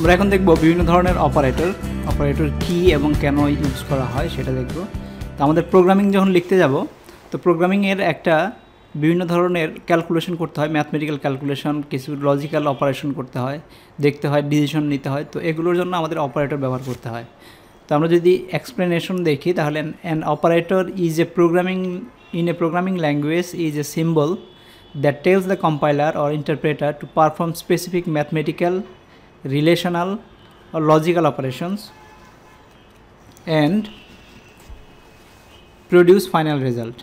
আমরা এখন দেখব বিভিন্ন ধরনের অপারেটর অপারেটর কি এবং কেন ইউজ করা হয় সেটা দেখব তো আমাদের প্রোগ্রামিং যখন লিখতে যাব তো প্রোগ্রামিংয়ের একটা বিভিন্ন ধরনের ক্যালকুলেশন করতে হয় ম্যাথমেটিক্যাল ক্যালকুলেশন কিছু লজিক্যাল অপারেশন করতে হয় দেখতে হয় ডিসিশন নিতে হয় তো এগুলোর জন্য আমাদের অপারেটর ব্যবহার করতে হয় তো আমরা যদি এক্সপ্লেনেশন দেখি তাহলে an operator is a programming in a programming language is a symbol that tells the compiler or interpreter to perform specific mathematical relational or logical operations and produce final result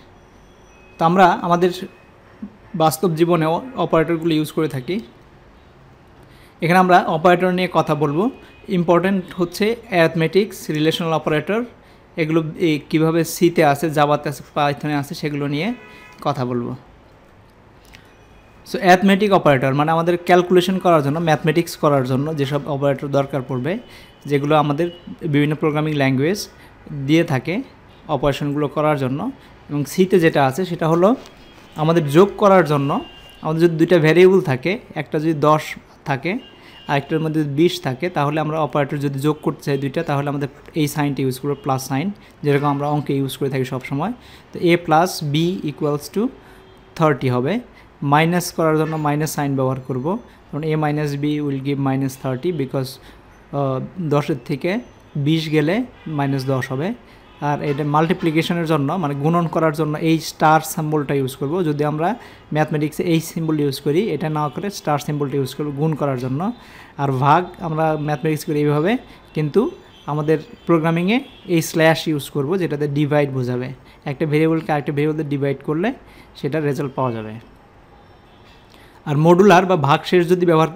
তো আমরা আমাদের বাস্তব জীবনে অপারেটরগুলো use করে থাকি এখানে আমরা operator নিয়ে কথা বলবো ইম্পর্ট্যান্ট হচ্ছে অ্যাথমেটিক্স রিলেশনাল অপারেটর এগুলো কীভাবে সিতে আছে জাবাতে আসে পাইথনে আসে সেগুলো নিয়ে কথা বলবো সো অ্যাথমেটিক অপারেটর মানে আমাদের ক্যালকুলেশন করার জন্য ম্যাথমেটিক্স করার জন্য যেসব অপারেটর দরকার পড়বে যেগুলো আমাদের বিভিন্ন প্রোগ্রামিং ল্যাঙ্গুয়েজ দিয়ে থাকে অপারেশনগুলো করার জন্য এবং সিতে যেটা আছে সেটা হলো আমাদের যোগ করার জন্য আমাদের যদি দুইটা ভ্যারিয়েবল থাকে একটা যদি দশ থাকে আরেকটার মধ্যে যদি বিশ থাকে তাহলে আমরা অপারেটর যদি যোগ করতে চাই দুইটা তাহলে আমাদের এই সাইনটা ইউজ করবো প্লাস সাইন যেরকম আমরা অঙ্কে ইউজ করে থাকি সবসময় তো a plus b equals to thirty হবে মাইনাস করার জন্য মাইনাস সাইন ব্যবহার করব কারণ a minus b will give minus thirty because দশের থেকে বিশ গেলে মাইনাস দশ হবে আর এটা মাল্টিপ্লিকেশনের জন্য মানে গুণন করার জন্য এই স্টার সিম্বলটা ইউজ করব যদি আমরা ম্যাথমেটিক্সে এই সিম্বল ইউজ করি এটা না করে স্টার সিম্বলটা ইউজ করব গুণ করার জন্য আর ভাগ আমরা ম্যাথমেটিক্স করি এইভাবে কিন্তু আমাদের প্রোগ্রামিংয়ে এই স্ল্যাশ ইউজ করব যেটাতে ডিভাইড বোঝাবে একটা ভেরিয়েবলকে আরেকটা ভেরিয়েবলে ডিভাইড করলে সেটা রেজাল্ট পাওয়া যাবে আর মডুলার বা ভাগশেষ যদি ব্যবহার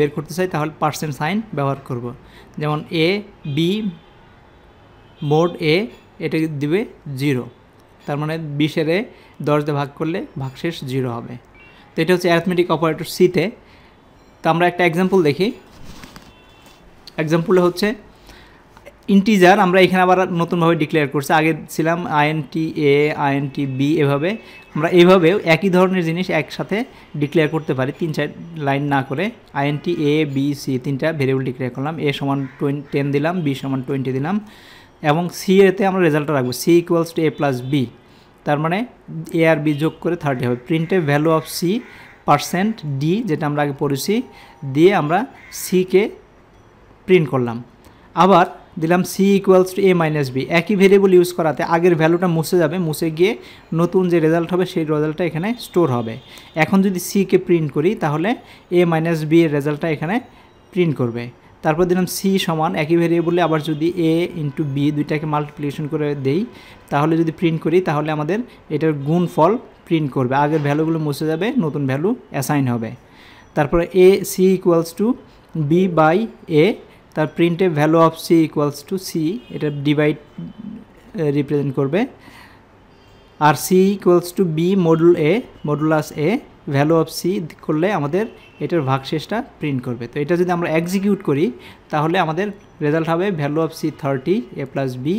বের করতে চাই তাহলে পার্সেন্ট সাইন ব্যবহার করব। যেমন এ বি মোড এ এটা দিবে জিরো তার মানে বিশের এ দশ দিয়ে ভাগ করলে ভাগশেষ জিরো হবে তো এটা হচ্ছে অ্যাথমেটিক অপারেটর সিতে তো আমরা একটা এক্সাম্পল দেখি এক্সাম্পলে হচ্ছে ইন্টিজার আমরা এখানে আবার নতুনভাবে ডিক্লেয়ার করছি আগে ছিলাম আইএনটি এ আইএনটি বি এভাবে আমরা এভাবেও একই ধরনের জিনিস একসাথে ডিক্লেয়ার করতে পারি তিন চার লাইন না করে আইএনটি এ বি সি তিনটা ভেরিয়েবল ডিক্লেয়ার করলাম এ সমান টেন দিলাম বি সমান টোয়েন্টি দিলাম এবং সি এতে আমরা রেজাল্টটা রাখবো c equals to a plus b তার মানে এ আর বি যোগ করে থার্টি হবে প্রিন্টে value of c percent d যেটা আমরা আগে পড়েছি দিয়ে আমরা সিকে প্রিন্ট করলাম আবার দিলাম c equals to a minus b একই ভেরিয়েবল ইউজ করাতে আগের ভ্যালুটা মুছে যাবে মুছে গিয়ে নতুন যে রেজাল্ট হবে সেই রেজাল্টটা এখানে স্টোর হবে এখন যদি সিকে প্রিন্ট করি তাহলে এ মাইনাস বি এর রেজাল্টটা এখানে প্রিন্ট করবে তারপর দিলাম সি সমান একই ভেরিয়েবলে আবার যদি এ ইন্টু বি দুইটাকে মাল্টিপ্লিকেশন করে দেই তাহলে যদি প্রিন্ট করি তাহলে আমাদের এটার গুণ ফল প্রিন্ট করবে আগের ভ্যালুগুলো মুছে যাবে নতুন ভ্যালু অ্যাসাইন হবে তারপরে a c equals to b by a তার প্রিন্টে value of c equals to c এটা ডিভাইড রিপ্রেজেন্ট করবে আর c equals to b modulo a modulus a value of c করলে আমাদের এটার ভাগশেষটা প্রিন্ট করবে তো এটা যদি আমরা এক্সিকিউট করি তাহলে আমাদের রেজাল্ট হবে value of c thirty a plus b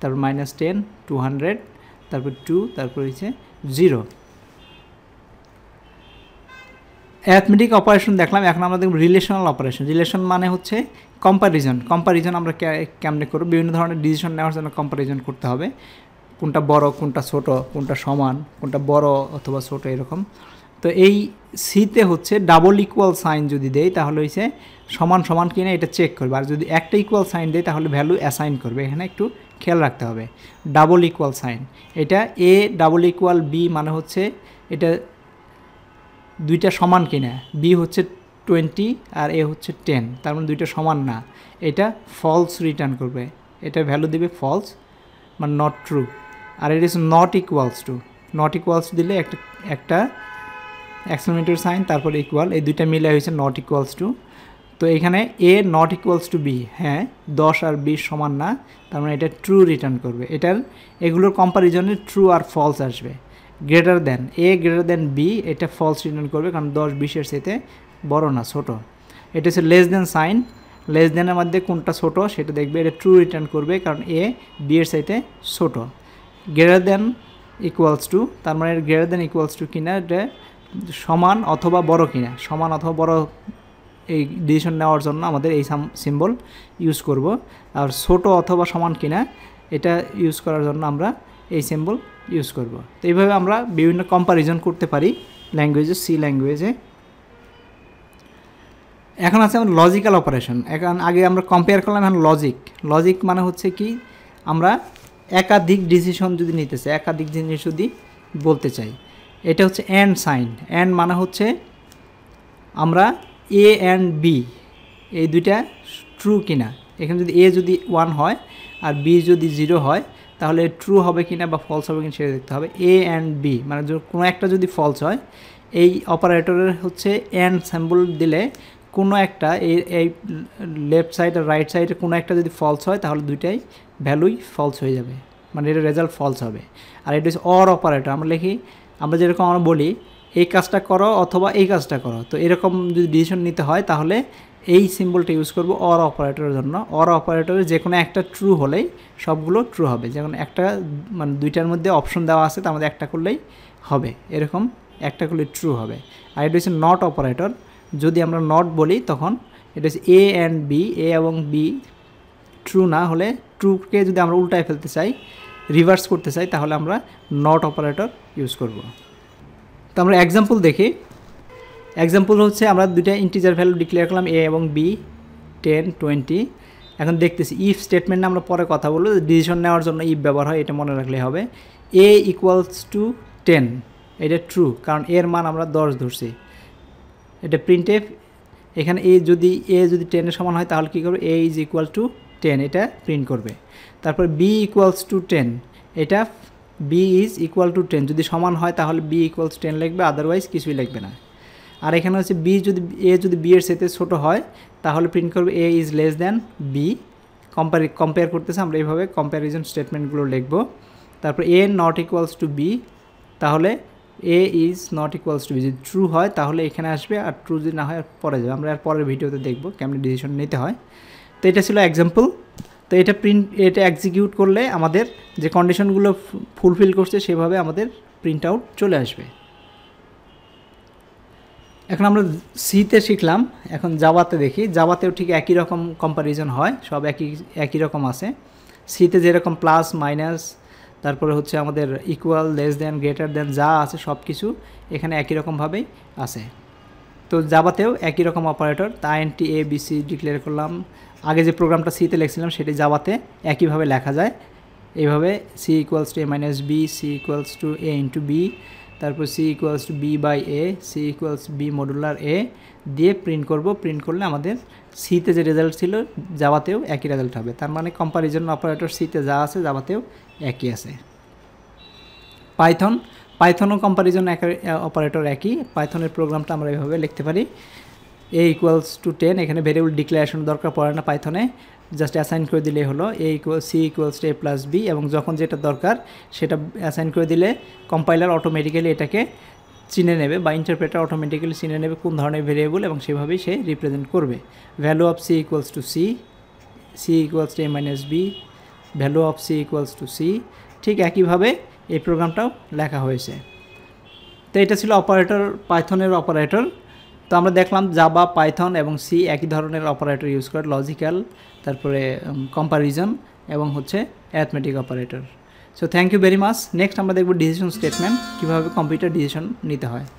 তারপর মাইনাস টেন টু হান্ড্রেড তারপর টু তারপর হচ্ছে জিরো অ্যাথমেটিক অপারেশন দেখলাম এখন আমরা দেখব রিলেশনাল অপারেশন রিলেশন মানে হচ্ছে কম্প্যারিজন কম্প্যারিজন আমরা কেমনে করব বিভিন্ন ধরনের ডিসিশন নেওয়ার জন্য কম্পারিজন করতে হবে কোনটা বড় কোনটা ছোট কোনটা সমান কোনটা বড় অথবা ছোট এরকম তো এই সিতে হচ্ছে ডাবল ইকুয়াল সাইন যদি দেয় তাহলে হচ্ছে সমান সমান কিনা এটা চেক করবে আর যদি একটা ইকুয়াল সাইন দেয় তাহলে ভ্যালু অ্যাসাইন করবে এখানে একটু খেয়াল রাখতে হবে ডাবল ইকুয়াল সাইন এটা এ ডাবল ইকুয়াল বি মানে হচ্ছে এটা দুইটা সমান কিনা বি হচ্ছে টোয়েন্টি আর এ হচ্ছে টেন তার মানে দুইটা সমান না এটা ফলস রিটার্ন করবে এটা ভ্যালু দেবে ফলস মানে নট ট্রু আর it is not equals to not equals দিলে একটা একটা এক্সপ্লেনেটরি সাইন তারপর ইকুয়াল এই দুইটা মিলে হয়েছে নট ইকুয়ালস টু তো এখানে a not equals to b হ্যাঁ দশ আর বি সমান না তার মানে এটা ট্রু রিটার্ন করবে এটার এগুলোর কম্পারিজনে ট্রু আর ফলস আসবে greater than a greater than b এটা ফলস রিটার্ন করবে কারণ দশ বিশের সাথে বড় না ছোট এটা হচ্ছে লেস দেন সাইন লেস দেনের মধ্যে কোনটা ছোট সেটা দেখবে এটা ট্রু রিটার্ন করবে কারণ এ বি এর সাথে ছোট গ্রেটার দেন ইকুয়ালস টু তার মানে গ্রেটার দেন ইকুয়ালস টু কিনা এটা সমান অথবা বড় কিনা সমান অথবা বড় এই ডিসিশন নেওয়ার জন্য আমাদের এই সিম্বল ইউজ করব আর ছোট অথবা সমান কিনা এটা ইউজ করার জন্য আমরা এই সিম্বল ইউজ করব তো এইভাবে আমরা বিভিন্ন কম্প্যারিজন করতে পারি ল্যাঙ্গুয়েজে সি ল্যাঙ্গুয়েজে এখন আছে আমার লজিক্যাল অপারেশন এখন আগে আমরা কম্পেয়ার করলাম এখন লজিক লজিক মানে হচ্ছে কি আমরা একাধিক ডিসিশন যদি নিতে চাই একাধিক জিনিস যদি বলতে চাই এটা হচ্ছে অ্যান্ড সাইন অ্যান্ড মানে হচ্ছে আমরা এ অ্যান্ড বি এই দুইটা ট্রু কিনা এখানে যদি এ যদি ওয়ান হয় আর বি যদি জিরো হয় তাহলে ট্রু হবে কি না বা ফলস হবে কিনা সেটা দেখতে হবে এ অ্যান্ড বি মানে কোনো একটা যদি ফলস হয় এই অপারেটরের হচ্ছে অ্যান্ড স্যাম্বল দিলে কোনো একটা এই লেফট সাইড আর রাইট সাইডে কোনো একটা যদি ফলস হয় তাহলে দুইটাই ভ্যালুই ফলস হয়ে যাবে মানে এটা রেজাল্ট ফলস হবে আর এটা হচ্ছে অর অপারেটর আমরা লিখি আমরা যেরকম আমরা বলি এই কাজটা করো অথবা এই কাজটা করো তো এরকম যদি ডিসিশন নিতে হয় তাহলে এই সিম্বলটা ইউজ করব অর অপারেটরের জন্য অর অপারেটরে যে কোনো একটা ট্রু হলেই সবগুলো ট্রু হবে যেমন একটা মানে দুইটার মধ্যে অপশন দেওয়া আছে তার মধ্যে একটা করলেই হবে এরকম একটা করলে ট্রু হবে আর এটা হচ্ছে নট অপারেটর যদি আমরা নট বলি তখন এটা হচ্ছে এ অ্যান্ড বি এ এবং বি ট্রু না হলে ট্রুকে যদি আমরা উল্টায় ফেলতে চাই রিভার্স করতে চাই তাহলে আমরা নট অপারেটর ইউজ করব তো আমরা এক্সাম্পল দেখি এক্সাম্পল হচ্ছে আমরা দুইটা ইন্টিজার ভ্যালু ডিক্লেয়ার করলাম এ এবং বি টেন টোয়েন্টি এখন দেখতেছি ইফ স্টেটমেন্ট আমরা পরে কথা বলবো ডিসিশন নেওয়ার জন্য ইফ ব্যবহার হয় এটা মনে রাখলে হবে এ ইকুয়ালস টু টেন এটা ট্রু কারণ এর মান আমরা দশ ধরছি এটা প্রিন্টেফ এখানে এ যদি এ যদি টেনের সমান হয় তাহলে কী করবে a is equal to ten এটা প্রিন্ট করবে তারপর বি ইকুয়ালস টু টেন এটা b is equal to ten যদি সমান হয় তাহলে বি ইকুয়ালস টেন লিখবে আদারওয়াইজ কিছুই লিখবে না আর এখানে হচ্ছে বি যদি এ যদি বি এর সাথে ছোট হয় তাহলে প্রিন্ট করবে a is less than b compare compare করতেছে আমরা এইভাবে কম্প্যারিজন স্টেটমেন্টগুলো লিখব তারপর a not equals to b তাহলে a is not equals to b যদি ট্রু হয় তাহলে এখানে আসবে আর ট্রু যদি না হয় আর পরে যাবে আমরা আর পরের ভিডিওতে দেখব কেমন ডিসিশন নিতে হয় তো এটা ছিল এক্সাম্পল তো এটা প্রিন্ট এটা এক্সিকিউট করলে আমাদের যে কন্ডিশনগুলো ফুলফিল করছে সেভাবে আমাদের প্রিন্ট আউট চলে আসবে এখন আমরা সিতে শিখলাম এখন জাবাতে দেখি জাবাতেও ঠিক একই রকম কম্পারিজন হয় সব একই একই রকম আছে সিতে যেরকম প্লাস মাইনাস তারপরে হচ্ছে আমাদের equal less than greater than যা আছে সব কিছু এখানে একই রকমভাবেই আছে তো জাবাতেও একই রকম অপারেটর তা এনটি এ বিসি ডিক্লেয়ার করলাম আগে যে প্রোগ্রামটা সিতে লিখছিলাম সেটি জাবাতে একইভাবে লেখা যায় এইভাবে c equals to a minus b c equals to a into b তারপর c equals to b by a c equals b modular a দিয়ে প্রিন্ট করব প্রিন্ট করলে আমাদের সিতে যে রেজাল্ট ছিল যাওয়াতেও একই রেজাল্ট হবে তার মানে কম্পারিজন অপারেটর সিতে যা আছে যাওয়াতেও একই আছে পাইথন পাইথনও কম্পারিজন অপারেটর একই পাইথনের প্রোগ্রামটা আমরা এভাবে লিখতে পারি এ ইকুয়ালস টু টেন এখানে ভেরিয়েবল ডিক্লারেশন দরকার পড়ে না পাইথনে জাস্ট অ্যাসাইন করে দিলেই হলো a equal c equals to a plus b এবং যখন যেটা দরকার সেটা অ্যাসাইন করে দিলে কম্পাইলার অটোমেটিক্যালি এটাকে চিনে নেবে বা ইন্টারপ্রেটার অটোমেটিক্যালি চিনে নেবে কোন ধরনের ভেরিয়েবল এবং সেভাবেই সে রিপ্রেজেন্ট করবে value of c equals to c c equals to a minus b value of c equals to c ঠিক একইভাবে এই প্রোগ্রামটাও লেখা হয়েছে তো এটা ছিল অপারেটর পাইথনের অপারেটর তো আমরা দেখলাম জাবা পাইথন এবং সি একই ধরনের অপারেটর ইউজ করে লজিক্যাল তারপরে কম্পারিজন এবং হচ্ছে arithmetic operator so thank you very much next আমরা দেখব ডিসিশন স্টেটমেন্ট কীভাবে কম্পিউটার ডিসিশন নিতে হয়